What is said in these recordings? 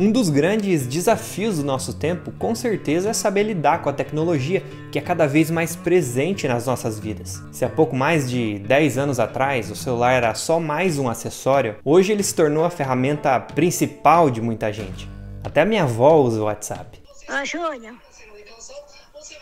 Um dos grandes desafios do nosso tempo, com certeza, é saber lidar com a tecnologia, que é cada vez mais presente nas nossas vidas. Se há pouco mais de 10 anos atrás o celular era só mais um acessório, hoje ele se tornou a ferramenta principal de muita gente. Até a minha avó usa o WhatsApp. Ô, Júlia,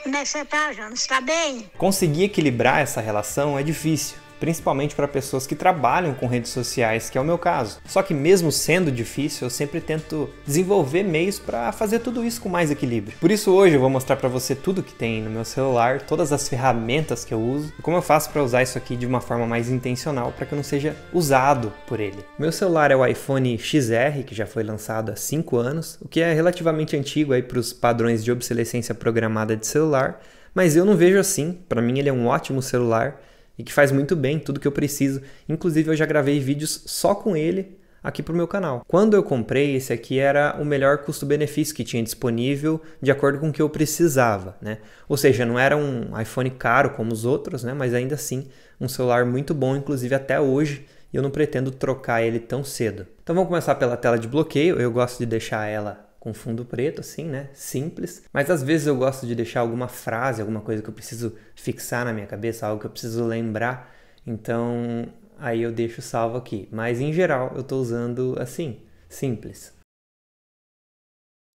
como é que você tá, João? Está tá bem? Conseguir equilibrar essa relação é difícil principalmente para pessoas que trabalham com redes sociais, que é o meu caso. Só que mesmo sendo difícil, eu sempre tento desenvolver meios para fazer tudo isso com mais equilíbrio. Por isso hoje eu vou mostrar para você tudo que tem no meu celular, todas as ferramentas que eu uso e como eu faço para usar isso aqui de uma forma mais intencional para que eu não seja usado por ele. Meu celular é o iPhone XR, que já foi lançado há 5 anos, o que é relativamente antigo aí para os padrões de obsolescência programada de celular, mas eu não vejo assim. Para mim ele é um ótimo celular e que faz muito bem tudo que eu preciso. Inclusive, eu já gravei vídeos só com ele aqui para o meu canal. Quando eu comprei, esse aqui era o melhor custo-benefício que tinha disponível de acordo com o que eu precisava, né? Ou seja, não era um iPhone caro como os outros, né? Mas ainda assim, um celular muito bom, inclusive até hoje, eu não pretendo trocar ele tão cedo. Então vamos começar pela tela de bloqueio, eu gosto de deixar ela com fundo preto, assim, né? Simples. Mas às vezes eu gosto de deixar alguma frase, alguma coisa que eu preciso fixar na minha cabeça, algo que eu preciso lembrar. Então aí eu deixo salvo aqui. Mas em geral eu estou usando assim, simples.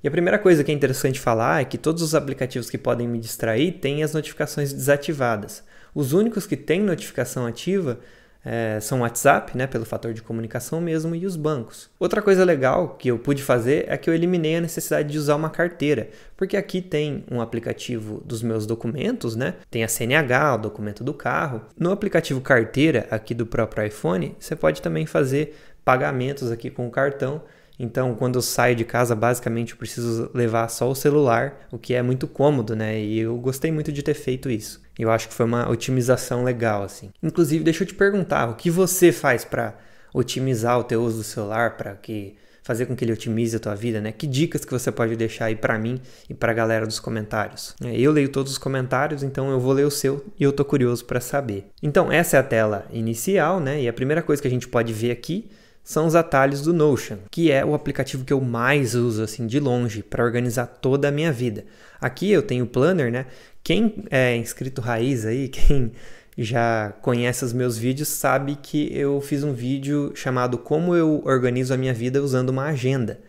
E a primeira coisa que é interessante falar é que todos os aplicativos que podem me distrair têm as notificações desativadas. Os únicos que têm notificação ativa é, são o WhatsApp, né, pelo fator de comunicação mesmo, e os bancos. Outra coisa legal que eu pude fazer é que eu eliminei a necessidade de usar uma carteira, porque aqui tem um aplicativo dos meus documentos, né? Tem a CNH, o documento do carro. No aplicativo carteira aqui do próprio iPhone, você pode também fazer pagamentos aqui com o cartão então, quando eu saio de casa, basicamente eu preciso levar só o celular, o que é muito cômodo, né? E eu gostei muito de ter feito isso. Eu acho que foi uma otimização legal, assim. Inclusive, deixa eu te perguntar, o que você faz para otimizar o teu uso do celular, para que fazer com que ele otimize a tua vida, né? Que dicas que você pode deixar aí para mim e para a galera dos comentários? É, eu leio todos os comentários, então eu vou ler o seu e eu tô curioso para saber. Então, essa é a tela inicial, né? E a primeira coisa que a gente pode ver aqui são os atalhos do Notion, que é o aplicativo que eu mais uso assim de longe para organizar toda a minha vida. Aqui eu tenho o Planner, né? Quem é inscrito raiz aí, quem já conhece os meus vídeos sabe que eu fiz um vídeo chamado Como eu organizo a minha vida usando uma agenda.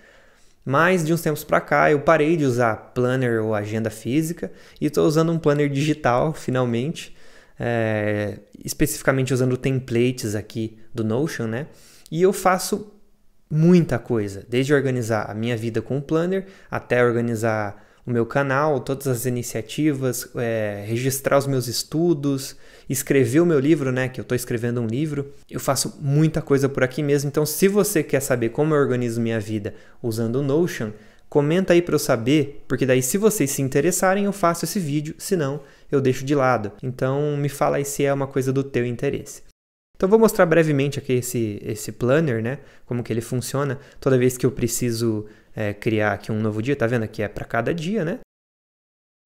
Mas de uns tempos para cá eu parei de usar planner ou agenda física e estou usando um planner digital finalmente, é, especificamente usando templates aqui do Notion, né? E eu faço muita coisa, desde organizar a minha vida com o planner até organizar o meu canal, todas as iniciativas, é, registrar os meus estudos, escrever o meu livro, né? Que eu estou escrevendo um livro. Eu faço muita coisa por aqui mesmo. Então, se você quer saber como eu organizo minha vida usando o Notion, comenta aí para eu saber, porque daí, se vocês se interessarem, eu faço esse vídeo. Se não, eu deixo de lado. Então, me fala aí se é uma coisa do teu interesse. Então vou mostrar brevemente aqui esse, esse planner, né? Como que ele funciona. Toda vez que eu preciso é, criar aqui um novo dia, tá vendo? Aqui é para cada dia, né?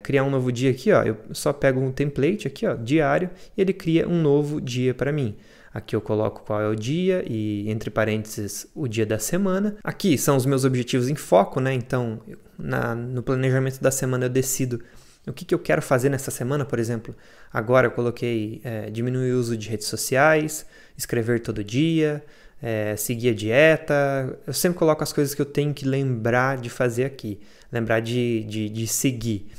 Criar um novo dia aqui, ó, eu só pego um template aqui, ó, diário, e ele cria um novo dia para mim. Aqui eu coloco qual é o dia e entre parênteses o dia da semana. Aqui são os meus objetivos em foco, né? Então, na, no planejamento da semana eu decido o que, que eu quero fazer nessa semana, por exemplo? Agora eu coloquei é, diminuir o uso de redes sociais, escrever todo dia, é, seguir a dieta. Eu sempre coloco as coisas que eu tenho que lembrar de fazer aqui, lembrar de, de, de seguir.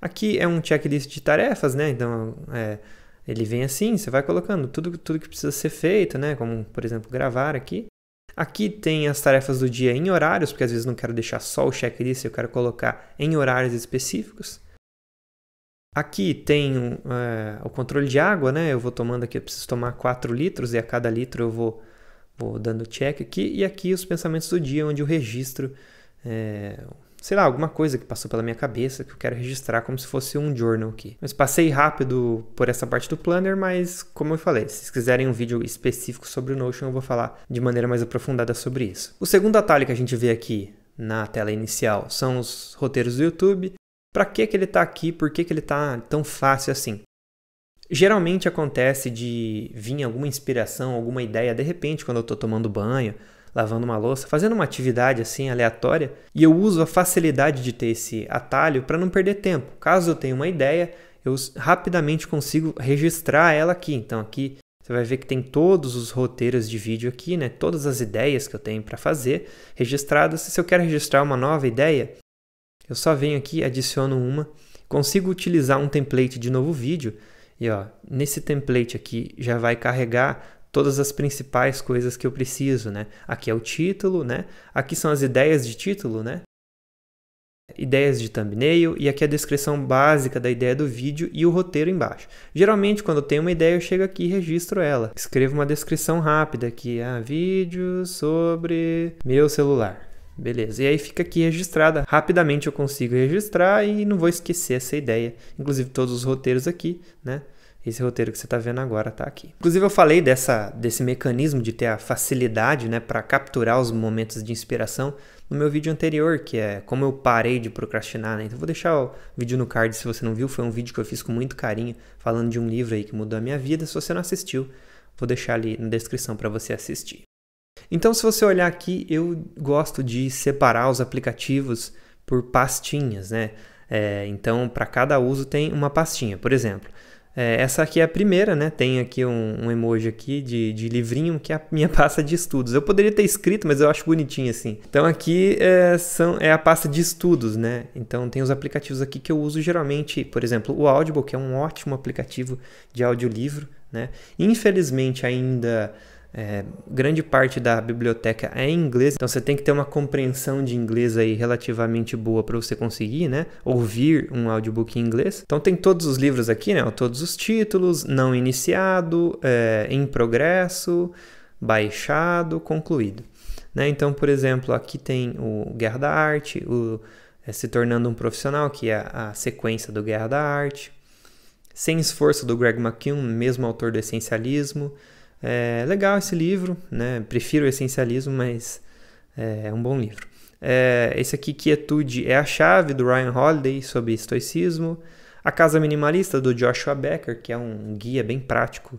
Aqui é um checklist de tarefas, né? Então é, ele vem assim, você vai colocando tudo, tudo que precisa ser feito, né? Como, por exemplo, gravar aqui. Aqui tem as tarefas do dia em horários, porque às vezes não quero deixar só o checklist, eu quero colocar em horários específicos. Aqui tem é, o controle de água, né? Eu vou tomando aqui, eu preciso tomar 4 litros e a cada litro eu vou, vou dando check aqui. E aqui os pensamentos do dia, onde eu registro, é, sei lá, alguma coisa que passou pela minha cabeça que eu quero registrar como se fosse um journal aqui. Mas passei rápido por essa parte do planner, mas como eu falei, se vocês quiserem um vídeo específico sobre o Notion, eu vou falar de maneira mais aprofundada sobre isso. O segundo atalho que a gente vê aqui na tela inicial são os roteiros do YouTube. Para que, que ele está aqui? Por que, que ele está tão fácil assim? Geralmente acontece de vir alguma inspiração, alguma ideia, de repente, quando eu estou tomando banho, lavando uma louça, fazendo uma atividade assim aleatória, e eu uso a facilidade de ter esse atalho para não perder tempo. Caso eu tenha uma ideia, eu rapidamente consigo registrar ela aqui. Então aqui você vai ver que tem todos os roteiros de vídeo aqui, né? Todas as ideias que eu tenho para fazer registradas. Se eu quero registrar uma nova ideia, eu só venho aqui, adiciono uma, consigo utilizar um template de novo vídeo e ó, nesse template aqui já vai carregar todas as principais coisas que eu preciso, né? Aqui é o título, né? Aqui são as ideias de título, né? ideias de thumbnail e aqui a descrição básica da ideia do vídeo e o roteiro embaixo. Geralmente, quando eu tenho uma ideia, eu chego aqui e registro ela. Escrevo uma descrição rápida aqui, ah, vídeo sobre meu celular. Beleza, e aí fica aqui registrada. Rapidamente eu consigo registrar e não vou esquecer essa ideia. Inclusive todos os roteiros aqui, né? Esse roteiro que você está vendo agora está aqui. Inclusive eu falei dessa, desse mecanismo de ter a facilidade né, para capturar os momentos de inspiração no meu vídeo anterior, que é como eu parei de procrastinar. Né? Então vou deixar o vídeo no card se você não viu. Foi um vídeo que eu fiz com muito carinho, falando de um livro aí que mudou a minha vida. Se você não assistiu, vou deixar ali na descrição para você assistir. Então, se você olhar aqui, eu gosto de separar os aplicativos por pastinhas, né? É, então, para cada uso tem uma pastinha. Por exemplo, é, essa aqui é a primeira, né? Tem aqui um, um emoji aqui de, de, livrinho, que é a minha pasta de estudos. Eu poderia ter escrito, mas eu acho bonitinho assim. Então, aqui é, são, é a pasta de estudos, né? Então, tem os aplicativos aqui que eu uso geralmente. Por exemplo, o Audible, que é um ótimo aplicativo de audiolivro, né? Infelizmente, ainda... É, grande parte da biblioteca é em inglês, então você tem que ter uma compreensão de inglês aí relativamente boa para você conseguir, né? Ouvir um audiobook em inglês. Então tem todos os livros aqui, né? Todos os títulos, não iniciado, é, em progresso, baixado, concluído. Né? Então, por exemplo, aqui tem o Guerra da Arte, o é, Se Tornando um Profissional, que é a sequência do Guerra da Arte. Sem Esforço, do Greg McKeown, mesmo autor do Essencialismo. É legal esse livro, né? Prefiro o essencialismo, mas é, é um bom livro. É, esse aqui, Quietude é a Chave, do Ryan Holiday, sobre estoicismo. A Casa Minimalista, do Joshua Becker, que é um guia bem prático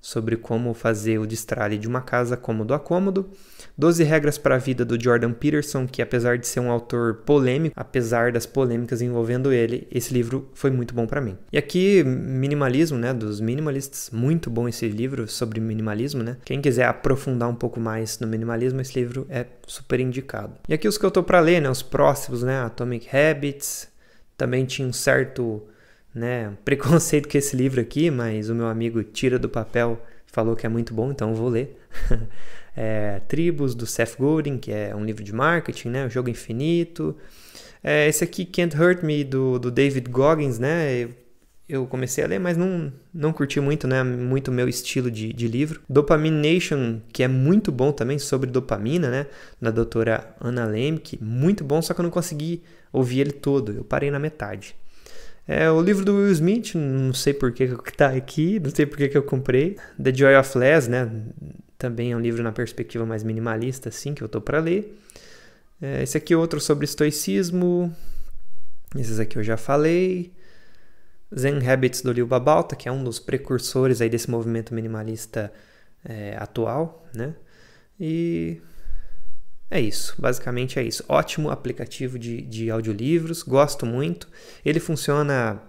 sobre como fazer o destralhe de uma casa cômodo a cômodo, 12 regras para a vida do Jordan Peterson, que apesar de ser um autor polêmico, apesar das polêmicas envolvendo ele, esse livro foi muito bom para mim. E aqui minimalismo, né, dos minimalistas, muito bom esse livro sobre minimalismo, né? Quem quiser aprofundar um pouco mais no minimalismo, esse livro é super indicado. E aqui os que eu tô para ler, né, os próximos, né, Atomic Habits, também tinha um certo né? Preconceito com esse livro aqui, mas o meu amigo tira do papel, falou que é muito bom, então vou ler. é, Tribos do Seth Godin, que é um livro de marketing, né? O Jogo Infinito. É, esse aqui, Can't Hurt Me, do, do David Goggins, né? Eu comecei a ler, mas não, não curti muito, né? Muito meu estilo de, de livro. Dopamination, que é muito bom também, sobre dopamina, né? Da doutora Ana Lemke. Muito bom, só que eu não consegui ouvir ele todo. Eu parei na metade. É o livro do Will Smith, não sei por que está aqui, não sei por que eu comprei. The Joy of Less, né? Também é um livro na perspectiva mais minimalista, assim, que eu tô para ler. É, esse aqui é outro sobre estoicismo. Esses aqui eu já falei. Zen Habits do Liu Babalta, que é um dos precursores aí desse movimento minimalista é, atual, né? E é isso, basicamente é isso. Ótimo aplicativo de, de audiolivros, gosto muito. Ele funciona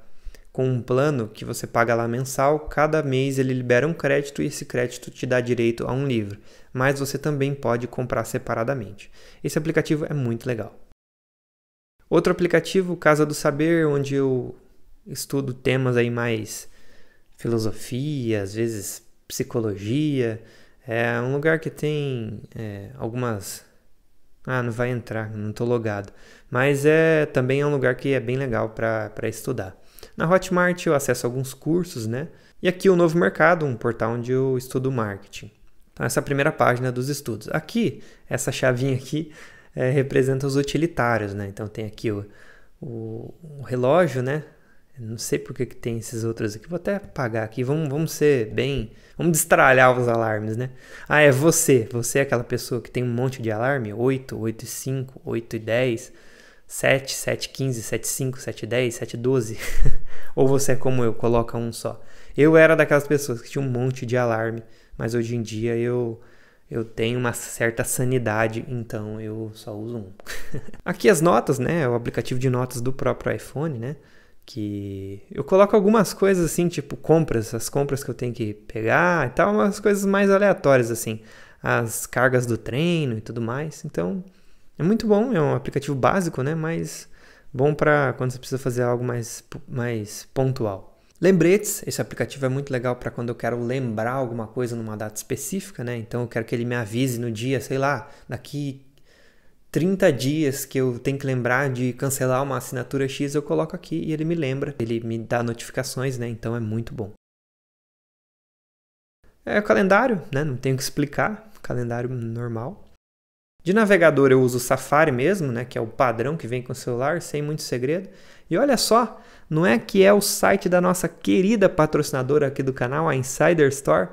com um plano que você paga lá mensal, cada mês ele libera um crédito e esse crédito te dá direito a um livro, mas você também pode comprar separadamente. Esse aplicativo é muito legal. Outro aplicativo, Casa do Saber, onde eu estudo temas aí mais filosofia, às vezes psicologia. É um lugar que tem é, algumas ah, não vai entrar, não estou logado. Mas é também é um lugar que é bem legal para estudar. Na Hotmart eu acesso alguns cursos, né? E aqui o Novo Mercado, um portal onde eu estudo marketing. Então, essa é a primeira página dos estudos. Aqui, essa chavinha aqui é, representa os utilitários, né? Então tem aqui o, o, o relógio, né? Não sei porque que, tem esses outros aqui. Vou até apagar aqui. Vamos, vamos ser bem. Vamos destralhar os alarmes, né? Ah, é você. Você é aquela pessoa que tem um monte de alarme: 8, 8 e 5, 8 e 10, 7, 7 e 15, 7 e 5, 7 e 10, 7 e 12. Ou você é como eu, coloca um só. Eu era daquelas pessoas que tinha um monte de alarme, mas hoje em dia eu eu tenho uma certa sanidade, então eu só uso um. Aqui as notas, né? O aplicativo de notas do próprio iPhone, né? que eu coloco algumas coisas assim, tipo compras, as compras que eu tenho que pegar e tal, umas coisas mais aleatórias assim, as cargas do treino e tudo mais. Então, é muito bom, é um aplicativo básico, né, mas bom para quando você precisa fazer algo mais mais pontual. Lembretes, esse aplicativo é muito legal para quando eu quero lembrar alguma coisa numa data específica, né? Então eu quero que ele me avise no dia, sei lá, daqui 30 dias que eu tenho que lembrar de cancelar uma assinatura X, eu coloco aqui e ele me lembra, ele me dá notificações, né? Então é muito bom. É o calendário, né? Não tenho que explicar, calendário normal. De navegador eu uso o Safari mesmo, né, que é o padrão que vem com o celular, sem muito segredo. E olha só, não é que é o site da nossa querida patrocinadora aqui do canal, a Insider Store?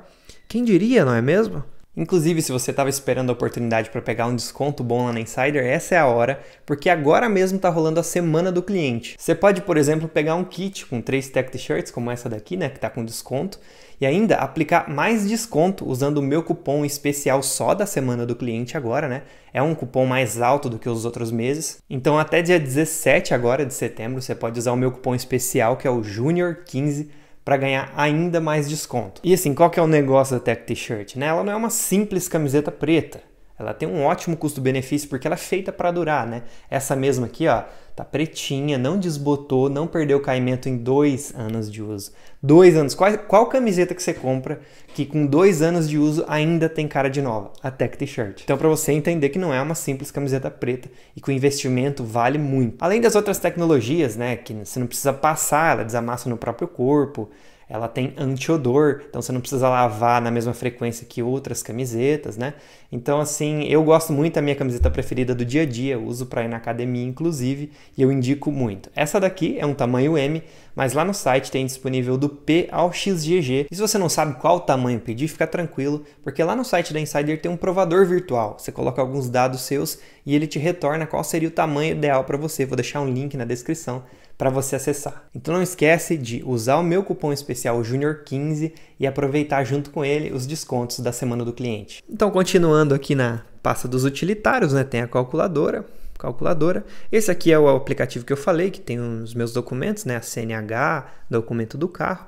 Quem diria, não é mesmo? Inclusive, se você estava esperando a oportunidade para pegar um desconto bom lá na Insider, essa é a hora, porque agora mesmo está rolando a semana do cliente. Você pode, por exemplo, pegar um kit com três tech t-shirts, como essa daqui, né, que está com desconto, e ainda aplicar mais desconto usando o meu cupom especial só da semana do cliente agora, né? É um cupom mais alto do que os outros meses. Então, até dia 17 agora de setembro, você pode usar o meu cupom especial, que é o Junior 15 para ganhar ainda mais desconto. E assim, qual que é o negócio da Tech T-shirt? Né? Ela não é uma simples camiseta preta. Ela tem um ótimo custo-benefício porque ela é feita para durar, né? Essa mesma aqui, ó, tá pretinha, não desbotou, não perdeu o caimento em dois anos de uso. Dois anos. Qual, qual camiseta que você compra que com dois anos de uso ainda tem cara de nova? A Tech T-shirt. Então, para você entender que não é uma simples camiseta preta e que o investimento vale muito. Além das outras tecnologias, né? Que você não precisa passar, ela desamassa no próprio corpo ela tem antiodor, então você não precisa lavar na mesma frequência que outras camisetas, né? Então, assim, eu gosto muito da minha camiseta preferida do dia a dia, uso para ir na academia, inclusive, e eu indico muito. Essa daqui é um tamanho M, mas lá no site tem disponível do P ao XGG. E se você não sabe qual tamanho pedir, fica tranquilo, porque lá no site da Insider tem um provador virtual. Você coloca alguns dados seus e ele te retorna qual seria o tamanho ideal para você. Vou deixar um link na descrição para você acessar. Então não esquece de usar o meu cupom especial Junior15 e aproveitar junto com ele os descontos da semana do cliente. Então continuando aqui na pasta dos utilitários, né, tem a calculadora, calculadora. Esse aqui é o aplicativo que eu falei, que tem os meus documentos, né? A CNH, documento do carro.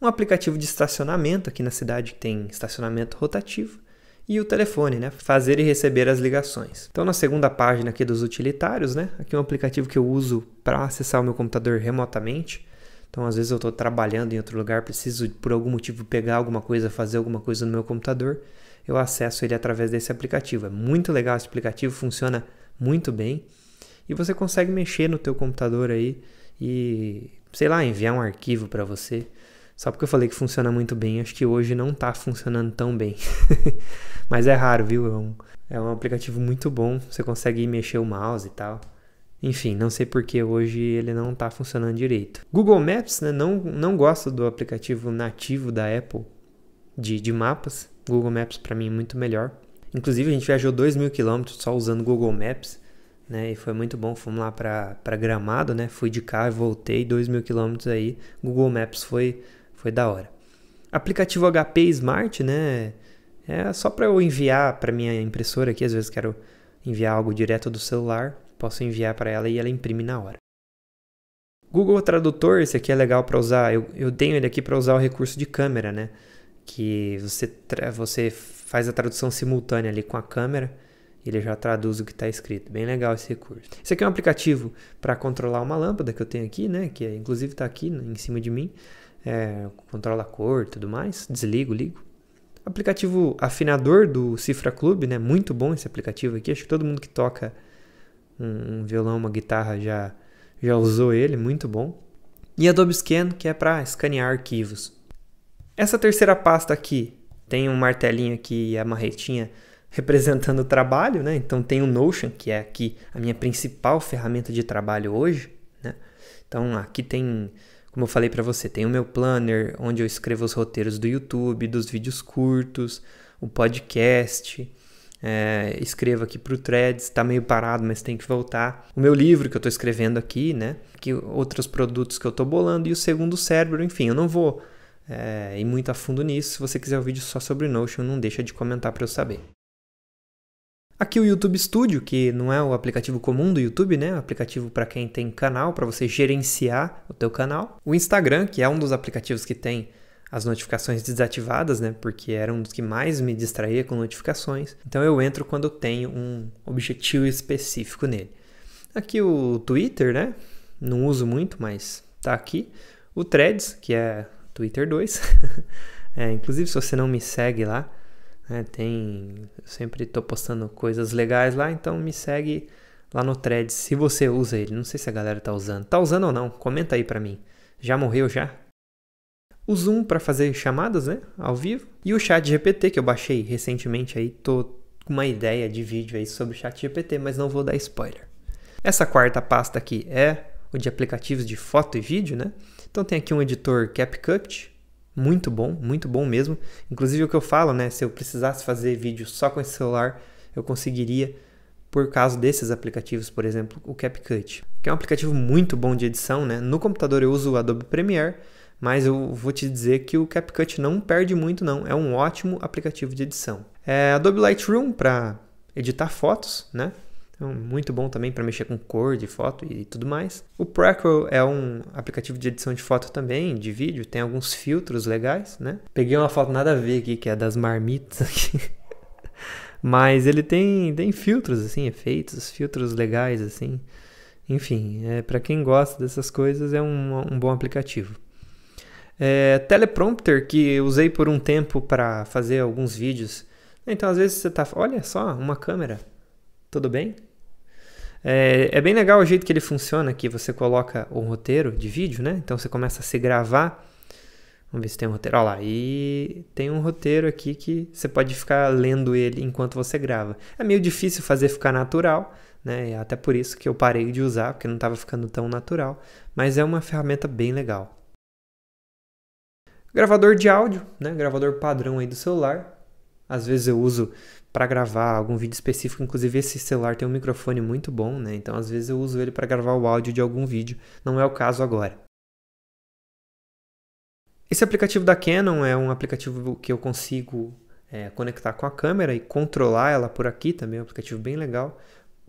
Um aplicativo de estacionamento aqui na cidade que tem estacionamento rotativo e o telefone, né? Fazer e receber as ligações. Então, na segunda página aqui dos utilitários, né? Aqui é um aplicativo que eu uso para acessar o meu computador remotamente. Então, às vezes eu estou trabalhando em outro lugar, preciso por algum motivo pegar alguma coisa, fazer alguma coisa no meu computador. Eu acesso ele através desse aplicativo. É muito legal esse aplicativo, funciona muito bem. E você consegue mexer no teu computador aí e, sei lá, enviar um arquivo para você. Só porque eu falei que funciona muito bem, acho que hoje não está funcionando tão bem. Mas é raro, viu? É um, é um aplicativo muito bom, você consegue mexer o mouse e tal. Enfim, não sei porque hoje ele não está funcionando direito. Google Maps, né? Não, não gosto do aplicativo nativo da Apple de, de mapas. Google Maps para mim é muito melhor. Inclusive, a gente viajou 2 mil quilômetros só usando Google Maps, né? E foi muito bom. Fomos lá para Gramado, né? Fui de carro, voltei 2 mil quilômetros aí. Google Maps foi, foi da hora. Aplicativo HP Smart, né? É só para eu enviar para minha impressora aqui. Às vezes quero enviar algo direto do celular. Posso enviar para ela e ela imprime na hora. Google Tradutor, esse aqui é legal para usar. Eu, eu tenho ele aqui para usar o recurso de câmera, né? que você, você faz a tradução simultânea ali com a câmera e ele já traduz o que está escrito. Bem legal esse recurso. Esse aqui é um aplicativo para controlar uma lâmpada que eu tenho aqui, né? Que é, inclusive está aqui em cima de mim. É, controla a cor e tudo mais. Desligo, ligo. Aplicativo afinador do Cifra Club, né? Muito bom esse aplicativo aqui. Acho que todo mundo que toca um, um violão, uma guitarra já, já usou ele. Muito bom. E Adobe Scan, que é para escanear arquivos. Essa terceira pasta aqui tem um martelinho aqui e a marretinha representando o trabalho, né? Então tem o Notion, que é aqui a minha principal ferramenta de trabalho hoje, né? Então aqui tem, como eu falei para você, tem o meu planner, onde eu escrevo os roteiros do YouTube, dos vídeos curtos, o podcast, é, escrevo aqui para o Threads, está meio parado, mas tem que voltar. O meu livro que eu estou escrevendo aqui, né? Que outros produtos que eu estou bolando e o segundo cérebro, enfim, eu não vou é, e muito a fundo nisso. Se você quiser um vídeo só sobre Notion, não deixa de comentar para eu saber. Aqui o YouTube Studio, que não é o aplicativo comum do YouTube, né? É um aplicativo para quem tem canal, para você gerenciar o teu canal. O Instagram, que é um dos aplicativos que tem as notificações desativadas, né? Porque era um dos que mais me distraía com notificações. Então eu entro quando eu tenho um objetivo específico nele. Aqui o Twitter, né? Não uso muito, mas tá aqui. O Threads, que é Twitter 2. é, inclusive, se você não me segue lá, né, tem. Eu sempre estou postando coisas legais lá, então me segue lá no thread se você usa ele. Não sei se a galera tá usando. Tá usando ou não? Comenta aí para mim. Já morreu já? O Zoom para fazer chamadas, né, ao vivo, e o Chat GPT que eu baixei recentemente aí, tô com uma ideia de vídeo aí sobre o Chat GPT, mas não vou dar spoiler. Essa quarta pasta aqui é o de aplicativos de foto e vídeo, né? Então tem aqui um editor CapCut, muito bom, muito bom mesmo. Inclusive o que eu falo, né, se eu precisasse fazer vídeo só com esse celular, eu conseguiria por causa desses aplicativos, por exemplo, o CapCut, que é um aplicativo muito bom de edição, né? No computador eu uso o Adobe Premiere, mas eu vou te dizer que o CapCut não perde muito não, é um ótimo aplicativo de edição. É Adobe Lightroom para editar fotos, né? Então, muito bom também para mexer com cor de foto e tudo mais. O Prequel é um aplicativo de edição de foto também, de vídeo, tem alguns filtros legais, né? Peguei uma foto nada a ver aqui, que é das marmitas aqui. Mas ele tem, tem filtros, assim, efeitos, filtros legais, assim. Enfim, é, para quem gosta dessas coisas, é um, um bom aplicativo. É, teleprompter, que usei por um tempo para fazer alguns vídeos. Então, às vezes você tá. Olha só, uma câmera tudo bem? É, é, bem legal o jeito que ele funciona, que você coloca o roteiro de vídeo, né? Então você começa a se gravar. Vamos ver se tem um roteiro. Olha lá, e tem um roteiro aqui que você pode ficar lendo ele enquanto você grava. É meio difícil fazer ficar natural, né? é até por isso que eu parei de usar, porque não estava ficando tão natural. Mas é uma ferramenta bem legal. Gravador de áudio, né? Gravador padrão aí do celular. Às vezes eu uso para gravar algum vídeo específico. Inclusive, esse celular tem um microfone muito bom, né? Então, às vezes, eu uso ele para gravar o áudio de algum vídeo. Não é o caso agora. Esse aplicativo da Canon é um aplicativo que eu consigo é, conectar com a câmera e controlar ela por aqui também. É um aplicativo bem legal.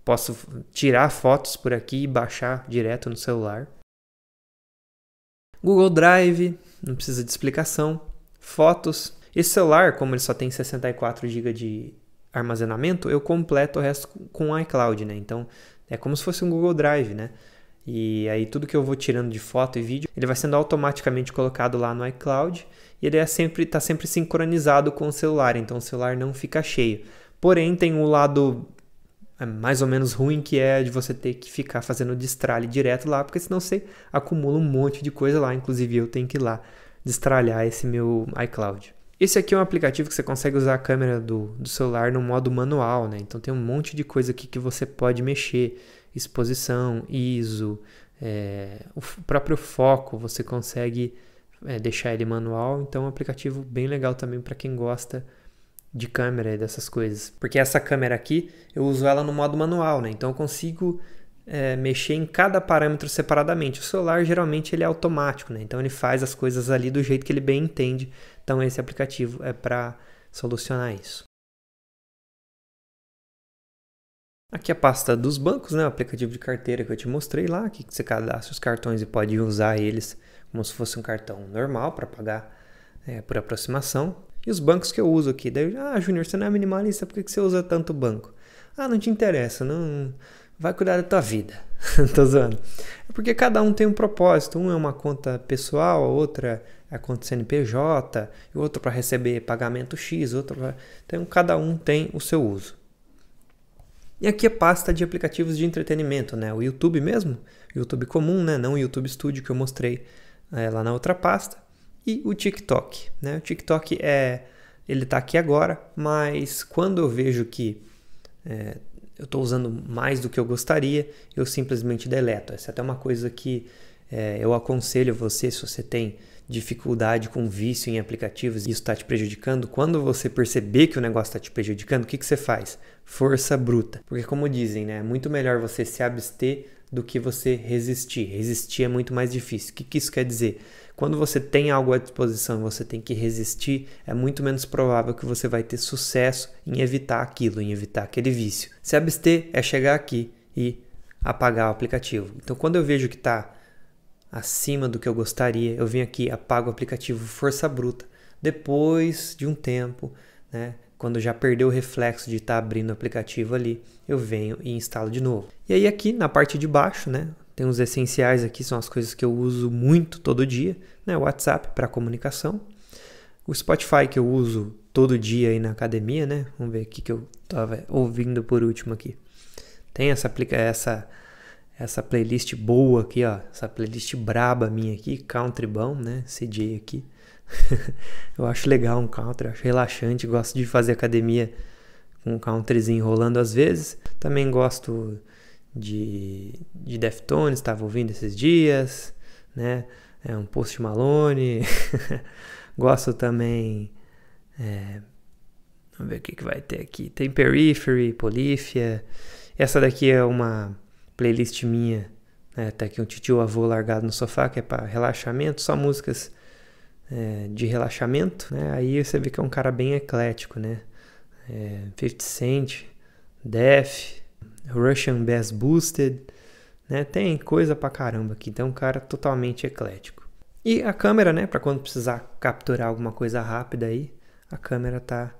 Posso tirar fotos por aqui e baixar direto no celular. Google Drive, não precisa de explicação. Fotos. Esse celular, como ele só tem 64 GB de armazenamento, eu completo o resto com o iCloud, né? Então é como se fosse um Google Drive, né? E aí tudo que eu vou tirando de foto e vídeo, ele vai sendo automaticamente colocado lá no iCloud e ele é sempre está sempre sincronizado com o celular, então o celular não fica cheio. Porém, tem o um lado é, mais ou menos ruim que é de você ter que ficar fazendo destralhe direto lá, porque senão você acumula um monte de coisa lá, inclusive eu tenho que ir lá destralhar esse meu iCloud. Esse aqui é um aplicativo que você consegue usar a câmera do, do celular no modo manual, né? Então tem um monte de coisa aqui que você pode mexer, exposição, ISO, é, o próprio foco, você consegue é, deixar ele manual. Então é um aplicativo bem legal também para quem gosta de câmera e dessas coisas. Porque essa câmera aqui, eu uso ela no modo manual, né? Então eu consigo é, mexer em cada parâmetro separadamente. O celular geralmente ele é automático, né? então ele faz as coisas ali do jeito que ele bem entende. Então esse aplicativo é para solucionar isso. Aqui a pasta dos bancos, né? o aplicativo de carteira que eu te mostrei lá, que você cadastra os cartões e pode usar eles como se fosse um cartão normal para pagar é, por aproximação. E os bancos que eu uso aqui. Daí, ah, Junior, você não é minimalista, por que você usa tanto banco? Ah, não te interessa, não, vai cuidar da tua vida. Tô zoando. É porque cada um tem um propósito. Um é uma conta pessoal, a outra é a conta CNPJ, e outro para receber pagamento X, outro pra... Então, cada um tem o seu uso. E aqui a é pasta de aplicativos de entretenimento, né? O YouTube mesmo, YouTube comum, né? Não o YouTube Studio que eu mostrei é, lá na outra pasta. E o TikTok, né? O TikTok é... Ele está aqui agora, mas quando eu vejo que... É, eu estou usando mais do que eu gostaria, eu simplesmente deleto. Essa é até uma coisa que é, eu aconselho você se você tem dificuldade com vício em aplicativos e isso está te prejudicando, quando você perceber que o negócio está te prejudicando, o que, que você faz? Força bruta. Porque como dizem, né, é muito melhor você se abster do que você resistir. Resistir é muito mais difícil. O que, que isso quer dizer? Quando você tem algo à disposição e você tem que resistir, é muito menos provável que você vai ter sucesso em evitar aquilo, em evitar aquele vício. Se abster é chegar aqui e apagar o aplicativo. Então, quando eu vejo que está acima do que eu gostaria, eu venho aqui, apago o aplicativo força bruta. Depois de um tempo, né, quando já perdeu o reflexo de estar tá abrindo o aplicativo ali, eu venho e instalo de novo. E aí aqui na parte de baixo, né, tem os essenciais aqui, são as coisas que eu uso muito todo dia, né, WhatsApp para comunicação, o Spotify que eu uso todo dia aí na academia, né? Vamos ver o que eu estava ouvindo por último aqui. Tem essa aplica essa essa playlist boa aqui, ó, essa playlist braba minha aqui, Country Bom, né? CJ aqui. eu acho legal um counter, acho relaxante, gosto de fazer academia com um counterzinho rolando às vezes. Também gosto de, de Deftones, estava ouvindo esses dias, né? É um Post Malone. gosto também. É, vamos ver o que, que vai ter aqui. Tem Periphery, Polifia. Essa daqui é uma playlist minha. Né? Tá aqui um titio avô largado no sofá, que é para relaxamento, só músicas é, de relaxamento, né? Aí você vê que é um cara bem eclético, né? É, 50 Cent, Def, Russian Bass Boosted, né? Tem coisa pra caramba aqui, então é um cara totalmente eclético. E a câmera, né? Para quando precisar capturar alguma coisa rápida aí, a câmera tá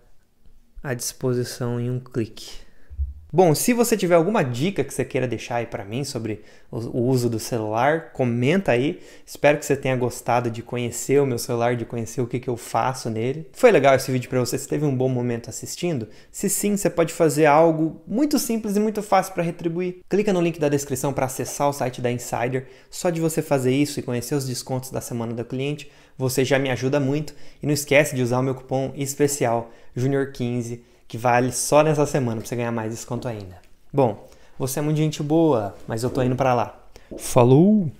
à disposição em um clique. Bom, se você tiver alguma dica que você queira deixar aí para mim sobre o uso do celular, comenta aí. Espero que você tenha gostado de conhecer o meu celular, de conhecer o que, que eu faço nele. Foi legal esse vídeo para você? Você teve um bom momento assistindo? Se sim, você pode fazer algo muito simples e muito fácil para retribuir. Clica no link da descrição para acessar o site da Insider. Só de você fazer isso e conhecer os descontos da semana do cliente, você já me ajuda muito. E não esquece de usar o meu cupom especial Junior15 que vale só nessa semana para você ganhar mais desconto ainda. Bom, você é muito gente boa, mas eu tô indo para lá. Falou!